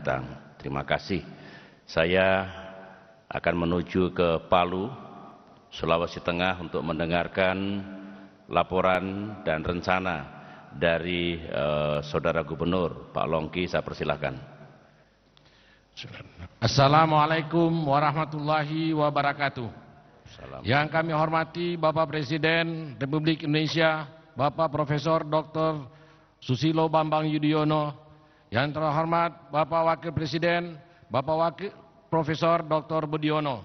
datang. Terima kasih. Saya akan menuju ke Palu, Sulawesi Tengah untuk mendengarkan laporan dan rencana dari eh, Saudara Gubernur Pak Longki. Saya persilahkan. Assalamualaikum warahmatullahi wabarakatuh. Salam. Yang kami hormati Bapak Presiden Republik Indonesia, Bapak Profesor Dr. Susilo Bambang Yudhoyono, yang terhormat Bapak Wakil Presiden, Bapak Wakil Profesor Dr. Budiono.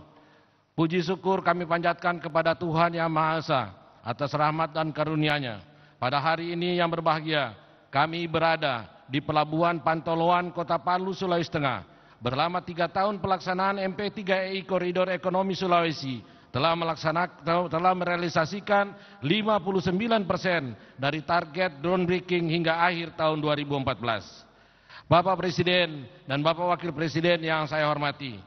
Puji syukur kami panjatkan kepada Tuhan Yang Maha Esa atas rahmat dan karunia-Nya. Pada hari ini yang berbahagia, kami berada di Pelabuhan Pantoloan, Kota Palu, Sulawesi Tengah. Berlama tiga tahun pelaksanaan MP3EI Koridor Ekonomi Sulawesi telah melaksanakan telah merealisasikan 59 persen dari target drone breaking hingga akhir tahun 2014. Bapak Presiden dan Bapak Wakil Presiden yang saya hormati.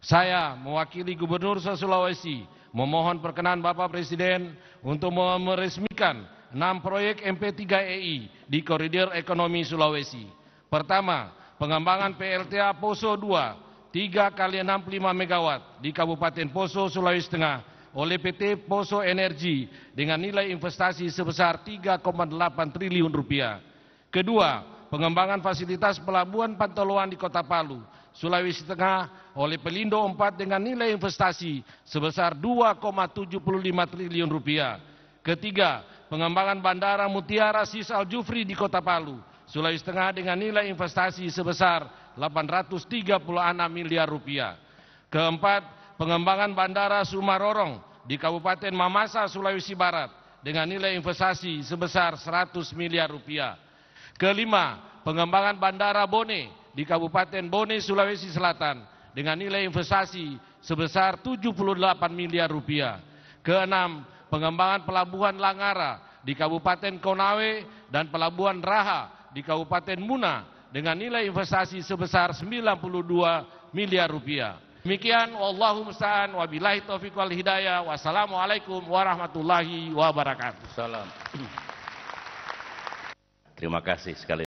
Saya mewakili Gubernur Sulawesi memohon perkenan Bapak Presiden untuk meresmikan 6 proyek MP3EI di koridor ekonomi Sulawesi. Pertama, pengembangan PLTA Poso 2 3 kali 65 MW di Kabupaten Poso, Sulawesi Tengah oleh PT Poso Energi dengan nilai investasi sebesar 3,8 triliun rupiah. Kedua, pengembangan fasilitas pelabuhan Pantoloan di Kota Palu, Sulawesi Tengah oleh Pelindo 4 dengan nilai investasi sebesar 2,75 triliun rupiah. Ketiga, pengembangan Bandara Mutiara Sis Al Jufri di Kota Palu, Sulawesi Tengah dengan nilai investasi sebesar 836 miliar rupiah. Keempat, pengembangan Bandara Sumarorong di Kabupaten Mamasa, Sulawesi Barat dengan nilai investasi sebesar 100 miliar rupiah. Kelima, pengembangan Bandara Bone di Kabupaten Bone, Sulawesi Selatan dengan nilai investasi sebesar 78 miliar rupiah. Keenam, pengembangan Pelabuhan Langara di Kabupaten Konawe dan Pelabuhan Raha di Kabupaten Muna dengan nilai investasi sebesar 92 miliar rupiah. Demikian wallahu wa wabillahi taufiq wal hidayah. Wassalamualaikum warahmatullahi wabarakatuh. Salam terima kasih sekali